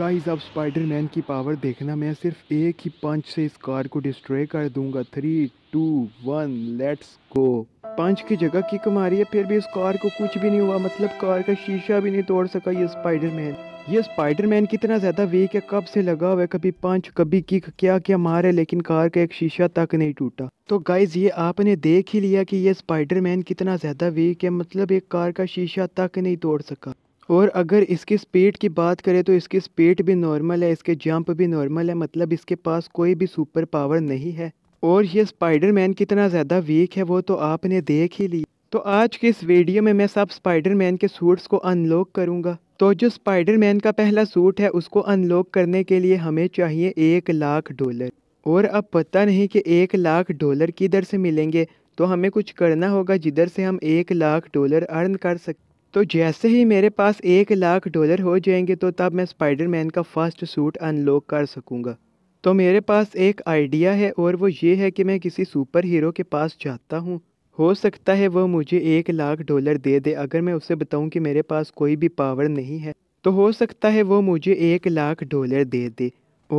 Guys अब Spiderman की power देखना मैं सिर्फ एक ही पंच से इस कार को डिस्ट्रॉय कर दूंगा three two one let's go punch की जगह किक मारी है फिर भी इस कार को कुछ भी नहीं हुआ मतलब कार का शीशा भी नहीं तोड़ सका ये स्पाइडरमैन ये स्पाइडरमैन कितना ज़्यादा वीक है कब से लगा हुआ है कभी पंच कभी किक क्या क्या मार है लेकिन कार का एक शीशा तक नहीं टूटा तो गाइज़ ये आपने देख ही लिया कि ये स्पाइडरमैन कितना ज़्यादा वीक है मतलब एक कार का शीशा तक नहीं तोड़ सका और अगर इसके स्पीड की बात करें तो इसकी स्पीड भी नॉर्मल है इसके जंप भी नॉर्मल है मतलब इसके पास कोई भी सुपर पावर नहीं है और ये स्पाइडर मैन कितना ज़्यादा वीक है वो तो आपने देख ही ली तो आज के इस वीडियो में मैं सब स्पाइडर मैन के सूट्स को अनलॉक करूँगा तो जो स्पाइडर मैन का पहला सूट है उसको अनलॉक करने के लिए हमें चाहिए एक लाख डॉलर और अब पता नहीं कि एक लाख डॉलर किधर से मिलेंगे तो हमें कुछ करना होगा जिधर से हम एक लाख डॉलर अर्न कर सकते तो जैसे ही मेरे पास एक लाख डॉलर हो जाएंगे तो तब मैं स्पाइडरमैन का फर्स्ट सूट अनलॉक कर सकूँगा तो मेरे पास एक आइडिया है और वो ये है कि मैं किसी सुपर हीरो के पास जाता हूँ हो सकता है वो मुझे एक लाख डॉलर दे दे अगर मैं उसे बताऊँ कि मेरे पास कोई भी पावर नहीं है तो हो सकता है वो मुझे एक लाख डॉलर दे दे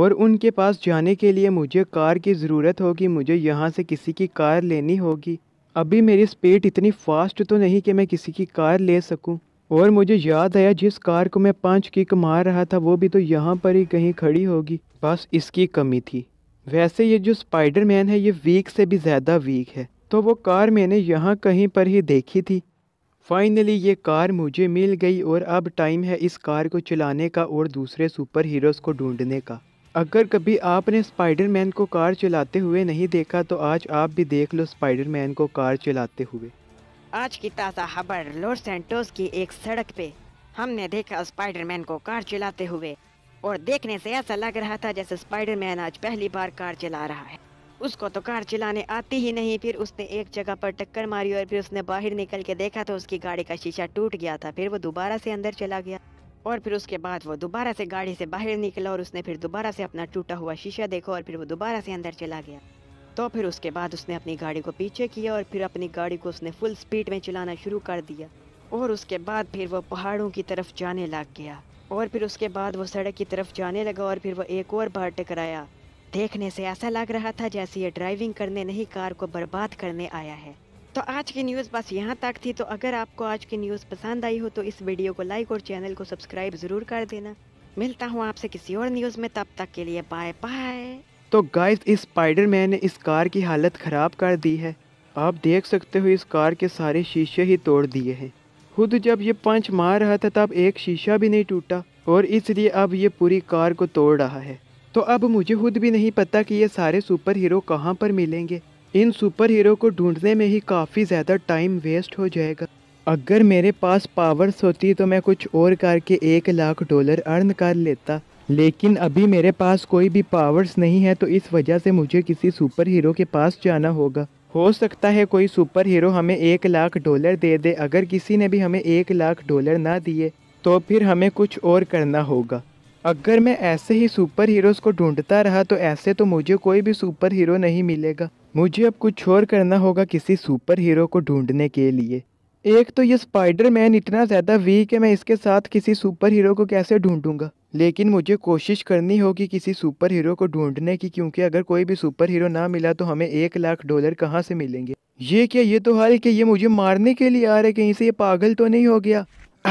और उनके पास जाने के लिए मुझे कार की ज़रूरत होगी मुझे यहाँ से किसी की कार लेनी होगी अभी मेरी स्पीड इतनी फास्ट तो नहीं कि मैं किसी की कार ले सकूं और मुझे याद आया जिस कार को मैं पाँच किक मार रहा था वो भी तो यहाँ पर ही कहीं खड़ी होगी बस इसकी कमी थी वैसे ये जो स्पाइडर मैन है ये वीक से भी ज़्यादा वीक है तो वो कार मैंने यहाँ कहीं पर ही देखी थी फाइनली ये कार मुझे मिल गई और अब टाइम है इस कार को चलाने का और दूसरे सुपर हीरोज़ को ढूंढने का अगर कभी आपने स्पाइडरमैन को कार चलाते हुए नहीं देखा तो आज आप भी देख लो स्पाइडरमैन को कार चलाते हुए आज की ताज़ा खबर लॉस सेंटोस की एक सड़क पे हमने देखा स्पाइडरमैन को कार चलाते हुए और देखने से ऐसा लग रहा था जैसे स्पाइडरमैन आज पहली बार कार चला रहा है उसको तो कार चलाने आती ही नहीं फिर उसने एक जगह पर टक्कर मारी और फिर उसने बाहर निकल के देखा तो उसकी गाड़ी का शीशा टूट गया था फिर वो दोबारा से अंदर चला गया और फिर उसके बाद वो दोबारा से गाड़ी से बाहर निकला और उसने फिर दोबारा से अपना टूटा हुआ शीशा देखा और फिर वो दोबारा से अंदर चला गया तो फिर उसके बाद उसने अपनी गाड़ी को पीछे किया और फिर अपनी गाड़ी को उसने फुल स्पीड में चलाना शुरू कर दिया और उसके बाद फिर वो पहाड़ों की तरफ जाने लग गया और फिर उसके बाद वो सड़क की तरफ जाने लगा और फिर वो एक और बार टकराया देखने से ऐसा लग रहा था जैसे ये ड्राइविंग करने नहीं कार को बर्बाद करने आया है तो आज की न्यूज़ बस यहाँ तक थी तो अगर आपको आज की न्यूज़ पसंद आई हो तो इस वीडियो को लाइक और चैनल को सब्सक्राइब ज़रूर कर देना मिलता हूँ आपसे किसी और न्यूज़ में तब तक के लिए बाय बाय तो गाइस इस स्पाइडर मैन ने इस कार की हालत ख़राब कर दी है आप देख सकते हो इस कार के सारे शीशे ही तोड़ दिए हैं खुद जब ये पंच मार रहा था तब एक शीशा भी नहीं टूटा और इसलिए अब ये पूरी कार को तोड़ रहा है तो अब मुझे खुद भी नहीं पता कि ये सारे सुपर हीरो कहाँ पर मिलेंगे इन सुपर हीरो को ढूंढने में ही काफ़ी ज़्यादा टाइम वेस्ट हो जाएगा अगर मेरे पास पावर्स होती तो मैं कुछ और करके एक लाख डॉलर अर्न कर लेता लेकिन अभी मेरे पास कोई भी पावर्स नहीं है तो इस वजह से मुझे किसी सुपर हीरो के पास जाना होगा हो सकता है कोई सुपर हीरो हमें एक लाख डॉलर दे दे अगर किसी ने भी हमें एक लाख डॉलर ना दिए तो फिर हमें कुछ और करना होगा अगर मैं ऐसे ही सुपर हीरोज़ को ढूंढता रहा तो ऐसे तो मुझे कोई भी सुपर हीरो नहीं मिलेगा मुझे अब कुछ और करना होगा किसी सुपर हीरो को ढूंढने के लिए एक तो ये स्पाइडर मैन इतना ज़्यादा वीक है मैं इसके साथ किसी सुपर हीरो को कैसे ढूंढूंगा लेकिन मुझे कोशिश करनी होगी कि किसी सुपर हीरो को ढूंढने की क्योंकि अगर कोई भी सुपर हीरो ना मिला तो हमें एक लाख डॉलर कहाँ से मिलेंगे ये क्या ये तो हाल कि ये मुझे मारने के लिए आ रहे कहीं से ये पागल तो नहीं हो गया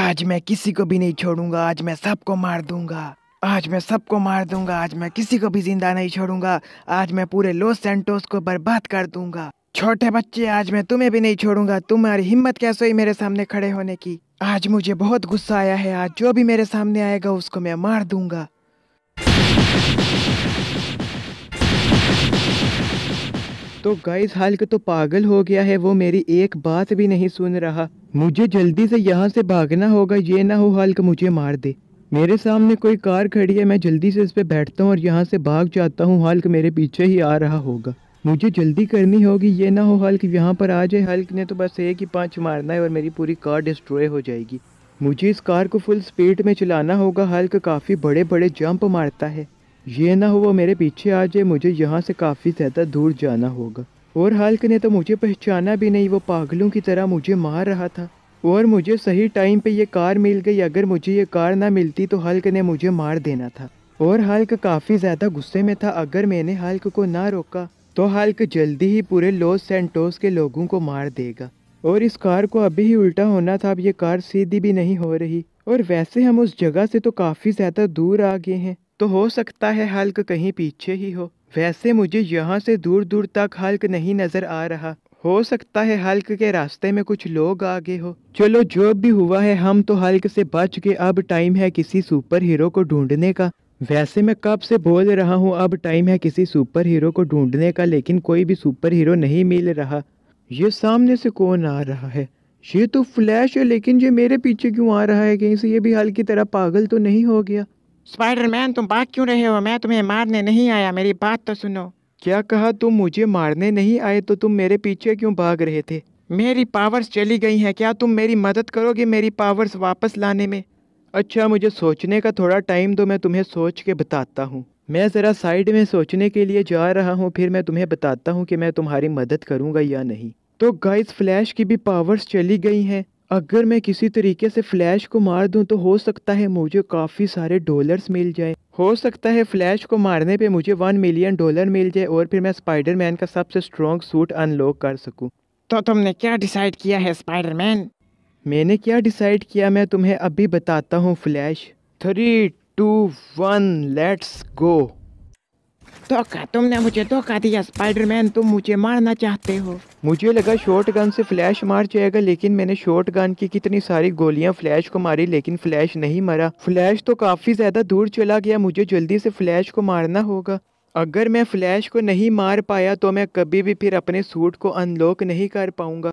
आज मैं किसी को भी नहीं छोड़ूंगा आज मैं सबको मार दूंगा आज मैं सबको मार दूंगा आज मैं किसी को भी जिंदा नहीं छोड़ूंगा आज मैं पूरे लॉस सेंटोस को बर्बाद कर दूंगा छोटे बच्चे आज मैं तुम्हें भी नहीं छोड़ूंगा तुम्हारी हिम्मत कैसे हुई मेरे सामने खड़े होने की आज मुझे बहुत गुस्सा आया है आज जो भी मेरे सामने आएगा उसको मैं मार दूंगा तो गाइस हाल के तो पागल हो गया है वो मेरी एक बात भी नहीं सुन रहा मुझे जल्दी से यहाँ से भागना होगा ये ना हो हाल मुझे मार दे मेरे सामने कोई कार खड़ी है मैं जल्दी से इस पर बैठता हूँ और यहाँ से भाग जाता हूँ हल्क मेरे पीछे ही आ रहा होगा मुझे जल्दी करनी होगी ये ना हो हल्क यहाँ पर आ जाए हल्क ने तो बस एक ही पाँच मारना है और मेरी पूरी कार डिस्ट्रॉय हो जाएगी मुझे इस कार को फुल स्पीड में चलाना होगा हल्क काफ़ी बड़े बड़े जंप मारता है ये ना हो वो मेरे पीछे आ जाए मुझे यहाँ से काफ़ी ज़्यादा दूर जाना होगा और हल्क ने तो मुझे पहचाना भी नहीं वो पागलों की तरह मुझे मार रहा था और मुझे सही टाइम पे ये कार मिल गई अगर मुझे ये कार ना मिलती तो हल्क ने मुझे मार देना था और हल्क काफ़ी ज़्यादा गुस्से में था अगर मैंने हल्क को ना रोका तो हल्क जल्दी ही पूरे लॉस सेंटोस के लोगों को मार देगा और इस कार को अभी ही उल्टा होना था अब ये कार सीधी भी नहीं हो रही और वैसे हम उस जगह से तो काफ़ी ज़्यादा दूर आ गए हैं तो हो सकता है हल्क कहीं पीछे ही हो वैसे मुझे यहाँ से दूर दूर तक हल्क नहीं नज़र आ रहा हो सकता है हल्क के रास्ते में कुछ लोग आगे हो चलो जो भी हुआ है हम तो हल्क से बच के अब टाइम है किसी सुपर हीरो को ढूंढने का वैसे मैं कब से बोल रहा हूँ अब टाइम है किसी सुपर हीरो को ढूंढने का लेकिन कोई भी सुपर हीरो नहीं मिल रहा ये सामने से कौन आ रहा है ये तो फ्लैश है लेकिन ये मेरे पीछे क्यों आ रहा है कहीं से ये भी हल्की तरह पागल तो नहीं हो गया स्पाइडरमैन तुम बात क्यों रहे हो मैं तुम्हें मारने नहीं आया मेरी बात तो सुनो क्या कहा तुम मुझे मारने नहीं आए तो तुम मेरे पीछे क्यों भाग रहे थे मेरी पावर्स चली गई हैं क्या तुम मेरी मदद करोगे मेरी पावर्स वापस लाने में अच्छा मुझे सोचने का थोड़ा टाइम दो मैं तुम्हें सोच के बताता हूँ मैं ज़रा साइड में सोचने के लिए जा रहा हूँ फिर मैं तुम्हें बताता हूँ कि मैं तुम्हारी मदद करूँगा या नहीं तो गाइस फ्लैश की भी पावर्स चली गई हैं अगर मैं किसी तरीके से फ्लैश को मार दूं तो हो सकता है मुझे काफ़ी सारे डॉलर्स मिल जाए हो सकता है फ्लैश को मारने पे मुझे वन मिलियन डॉलर मिल जाए और फिर मैं स्पाइडर मैन का सबसे स्ट्रॉन्ग सूट अनलॉक कर सकूं। तो तुमने क्या डिसाइड किया है स्पाइडर मैन मैंने क्या डिसाइड किया मैं तुम्हें अभी बताता हूँ flash three two one let's go धोखा तुमने मुझे धोखा दिया स्पाइडरमैन तुम मुझे मारना चाहते हो मुझे लगा शॉर्ट गन से फ्लैश मार जाएगा लेकिन मैंने शॉर्ट गन की कितनी सारी गोलियां फ्लैश को मारी लेकिन फ्लैश नहीं मरा फ्लैश तो काफी ज्यादा दूर चला गया मुझे जल्दी से फ्लैश को मारना होगा अगर मैं फ्लैश को नहीं मार पाया तो मैं कभी भी फिर अपने सूट को अनलॉक नहीं कर पाऊंगा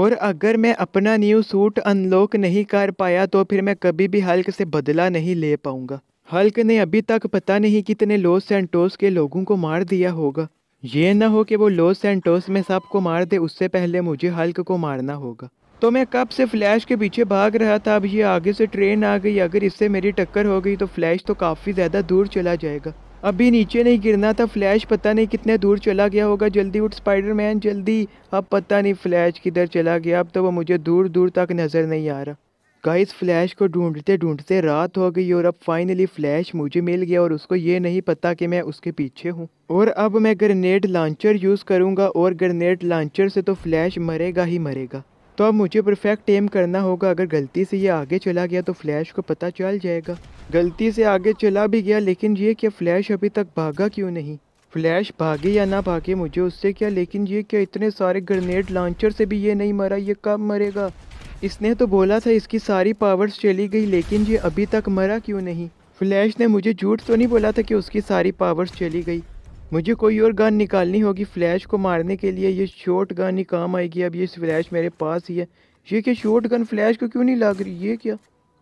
और अगर मैं अपना न्यू सूट अनलॉक नहीं कर पाया तो फिर मैं कभी भी हल्क से बदला नहीं ले पाऊंगा हल्क ने अभी तक पता नहीं कितने लॉस सेंटोस के लोगों को मार दिया होगा ये ना हो कि वो लॉस सेंटोस में सबको मार दे उससे पहले मुझे हल्क को मारना होगा तो मैं कब से फ्लैश के पीछे भाग रहा था अब ये आगे से ट्रेन आ गई अगर इससे मेरी टक्कर हो गई तो फ्लैश तो काफ़ी ज़्यादा दूर चला जाएगा अभी नीचे नहीं गिरना था फ्लैश पता नहीं कितने दूर चला गया होगा जल्दी उठ स्पाइडरमैन जल्दी अब पता नहीं फ्लैश किधर चला गया अब तो वो मुझे दूर दूर तक नज़र नहीं आ रहा गाइस फ्लैश को ढूंढते ढूंढते रात हो गई और अब फाइनली फ्लैश मुझे मिल गया और उसको ये नहीं पता कि मैं उसके पीछे हूँ और अब मैं ग्रेनेड लॉन्चर यूज़ करूँगा और ग्रेनेड लॉन्चर से तो फ्लैश मरेगा ही मरेगा तो अब मुझे परफेक्ट एम करना होगा अगर गलती से ये आगे चला गया तो फ्लैश को पता चल जाएगा गलती से आगे चला भी गया लेकिन ये क्या फ्लैश अभी तक भागा क्यों नहीं फ्लैश भागे या ना भागे मुझे उससे क्या लेकिन ये क्या इतने सारे ग्रेनेड लॉन्चर से भी ये नहीं मरा ये कब मरेगा इसने तो बोला था इसकी सारी पावर्स चली गई लेकिन ये अभी तक मरा क्यों नहीं फ्लैश ने मुझे झूठ तो नहीं बोला था कि उसकी सारी पावर्स चली गई मुझे कोई और गन निकालनी होगी फ्लैश को मारने के लिए ये शॉर्ट गन ही काम आएगी अब ये फ्लैश मेरे पास ही है ये क्या शॉर्ट गन फ्लैश को क्यों नहीं लग रही ये क्या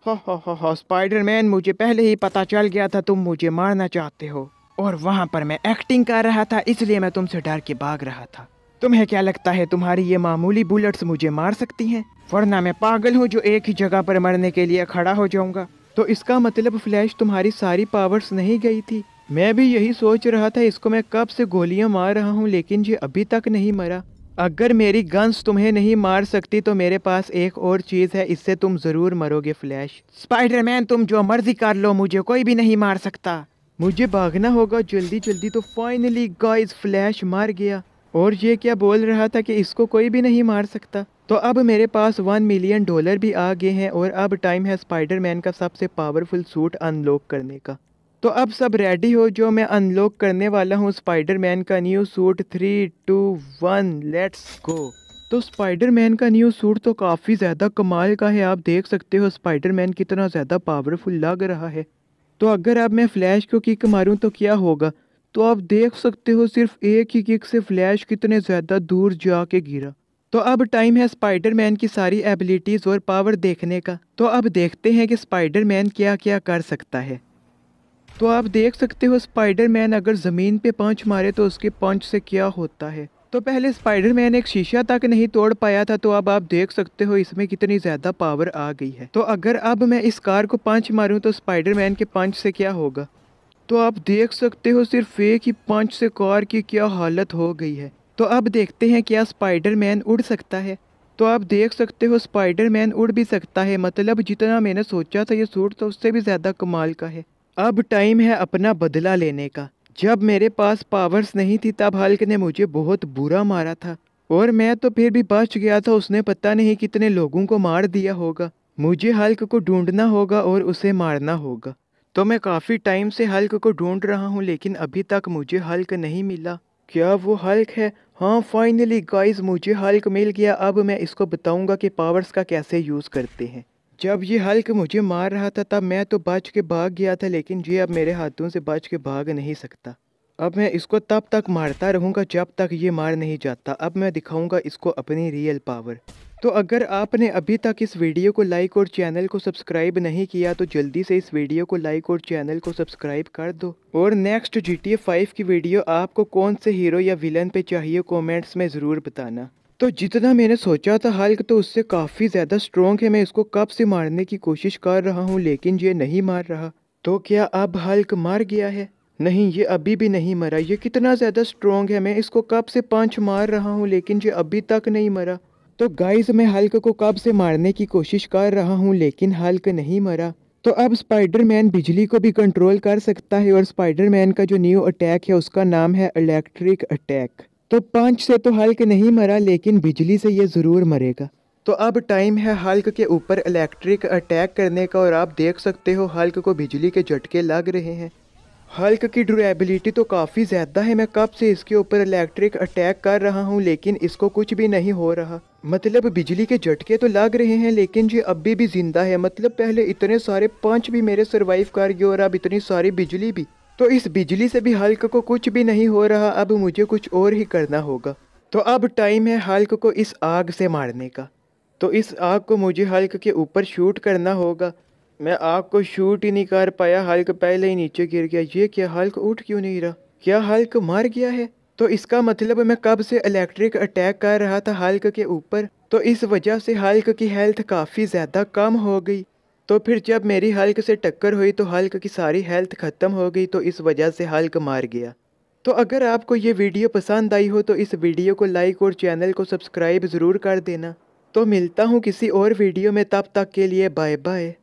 हा हा हा हा स्पाइडर मैन मुझे पहले ही पता चल गया था तुम मुझे मारना चाहते हो और वहाँ पर मैं एक्टिंग कर रहा था इसलिए मैं तुमसे डर के भाग रहा था तुम्हें क्या लगता है तुम्हारी ये मामूली बुलेट्स मुझे मार सकती हैं वरना मैं पागल हूँ जो एक ही जगह पर मरने के लिए खड़ा हो जाऊंगा तो इसका मतलब फ्लैश तुम्हारी सारी पावर्स नहीं गई थी मैं भी यही सोच रहा था इसको मैं कब से गोलियां मार रहा हूँ लेकिन ये अभी तक नहीं मरा अगर मेरी गन्स तुम्हें नहीं मार सकती तो मेरे पास एक और चीज़ है इससे तुम ज़रूर मरोगे फ्लैश स्पाइडरमैन तुम जो मर्जी कर लो मुझे कोई भी नहीं मार सकता मुझे भागना होगा जल्दी जल्दी तो फाइनली गॉइज फ्लैश मार गया और ये क्या बोल रहा था कि इसको कोई भी नहीं मार सकता तो अब मेरे पास वन मिलियन डॉलर भी आ गए हैं और अब टाइम है स्पाइडर मैन का सबसे पावरफुल सूट अनलॉक करने का तो अब सब रेडी हो जो मैं अनलॉक करने वाला हूँ स्पाइडर मैन का new suit three two one let's go तो स्पाइडर मैन का न्यू सूट तो काफ़ी ज़्यादा कमाल का है आप देख सकते हो स्पाइडर मैन कितना ज़्यादा पावरफुल लग रहा है तो अगर अब मैं फ्लैश को किक मारूँ तो क्या होगा तो आप देख सकते हो सिर्फ एक ही किक से फ्लैश कितने ज़्यादा दूर जा के गिरा तो अब टाइम है स्पाइडरमैन की सारी एबिलिटीज़ और पावर देखने का तो अब देखते हैं कि स्पाइडरमैन क्या क्या कर सकता है तो आप देख सकते हो स्पाइडरमैन अगर ज़मीन पे पंच मारे तो उसके पंच से क्या होता है तो पहले स्पाइडरमैन एक शीशा तक नहीं तोड़ पाया था तो अब आप देख सकते हो इसमें कितनी ज़्यादा पावर आ गई है तो अगर अब मैं इस कार को पंच मारूँ तो स्पाइडरमैन के पंच से क्या होगा तो आप देख सकते हो सिर्फ एक ही पंच से कार की क्या हालत हो गई है तो अब देखते हैं क्या स्पाइडर मैन उड़ सकता है तो आप देख सकते हो स्पाइडर मैन उड़ भी सकता है मतलब जितना मैंने सोचा था ये सूट तो उससे भी ज़्यादा कमाल का है अब टाइम है अपना बदला लेने का जब मेरे पास पावर्स नहीं थी तब हल्क ने मुझे बहुत बुरा मारा था और मैं तो फिर भी बच गया था उसने पता नहीं कितने लोगों को मार दिया होगा मुझे हल्क को ढूंढना होगा और उसे मारना होगा तो मैं काफ़ी टाइम से हल्क को ढूंढ रहा हूँ लेकिन अभी तक मुझे हल्क नहीं मिला क्या वो हल्क है हाँ फाइनली गाइस मुझे हल्क मिल गया अब मैं इसको बताऊंगा कि पावर्स का कैसे यूज़ करते हैं जब ये हल्क मुझे मार रहा था तब मैं तो बच के भाग गया था लेकिन ये अब मेरे हाथों से बच के भाग नहीं सकता अब मैं इसको तब तक मारता रहूँगा जब तक ये मार नहीं जाता अब मैं दिखाऊँगा इसको अपनी रियल पावर तो अगर आपने अभी तक इस वीडियो को लाइक और चैनल को सब्सक्राइब नहीं किया तो जल्दी से इस वीडियो को लाइक और चैनल को सब्सक्राइब कर दो और नेक्स्ट जी टी फाइव की वीडियो आपको कौन से हीरो या विलन पे चाहिए कमेंट्स में ज़रूर बताना तो जितना मैंने सोचा था हल्क तो उससे काफ़ी ज़्यादा स्ट्रॉन्ग है मैं इसको कब से मारने की कोशिश कर रहा हूँ लेकिन ये नहीं मार रहा तो क्या अब हल्क मार गया है नहीं ये अभी भी नहीं मरा ये कितना ज़्यादा स्ट्रॉन्ग है मैं इसको कब से पंच मार रहा हूँ लेकिन ये अभी तक नहीं मरा तो गाइस मैं हल्क को कब से मारने की कोशिश कर रहा हूँ लेकिन हल्क नहीं मरा तो अब स्पाइडरमैन बिजली को भी कंट्रोल कर सकता है और स्पाइडरमैन का जो न्यू अटैक है उसका नाम है इलेक्ट्रिक अटैक तो पंच से तो हल्क नहीं मरा लेकिन बिजली से ये ज़रूर मरेगा तो अब टाइम है हल्क के ऊपर इलेक्ट्रिक अटैक करने का और आप देख सकते हो हल्क को बिजली के झटके लग रहे हैं हल्क की ड्यूरेबिलिटी तो काफ़ी ज़्यादा है मैं कब से इसके ऊपर इलेक्ट्रिक अटैक कर रहा हूँ लेकिन इसको कुछ भी नहीं हो रहा मतलब बिजली के झटके तो लग रहे हैं लेकिन ये अभी भी ज़िंदा है मतलब पहले इतने सारे पंच भी मेरे सर्वाइव कर गए और अब इतनी सारी बिजली भी तो इस बिजली से भी हल्क को कुछ भी नहीं हो रहा अब मुझे कुछ और ही करना होगा तो अब टाइम है हल्क को इस आग से मारने का तो इस आग को मुझे हल्क के ऊपर शूट करना होगा मैं आपको शूट ही नहीं कर पाया हल्क पहले ही नीचे गिर गया ये क्या हल्क उठ क्यों नहीं रहा क्या हल्क मर गया है तो इसका मतलब मैं कब से इलेक्ट्रिक अटैक कर रहा था हल्क के ऊपर तो इस वजह से हल्क की हेल्थ काफ़ी ज़्यादा कम हो गई तो फिर जब मेरी हल्क से टक्कर हुई तो हल्क की सारी हेल्थ ख़त्म हो गई तो इस वजह से हल्क मार गया तो अगर आपको ये वीडियो पसंद आई हो तो इस वीडियो को लाइक और चैनल को सब्सक्राइब ज़रूर कर देना तो मिलता हूँ किसी और वीडियो में तब तक के लिए बाय बाय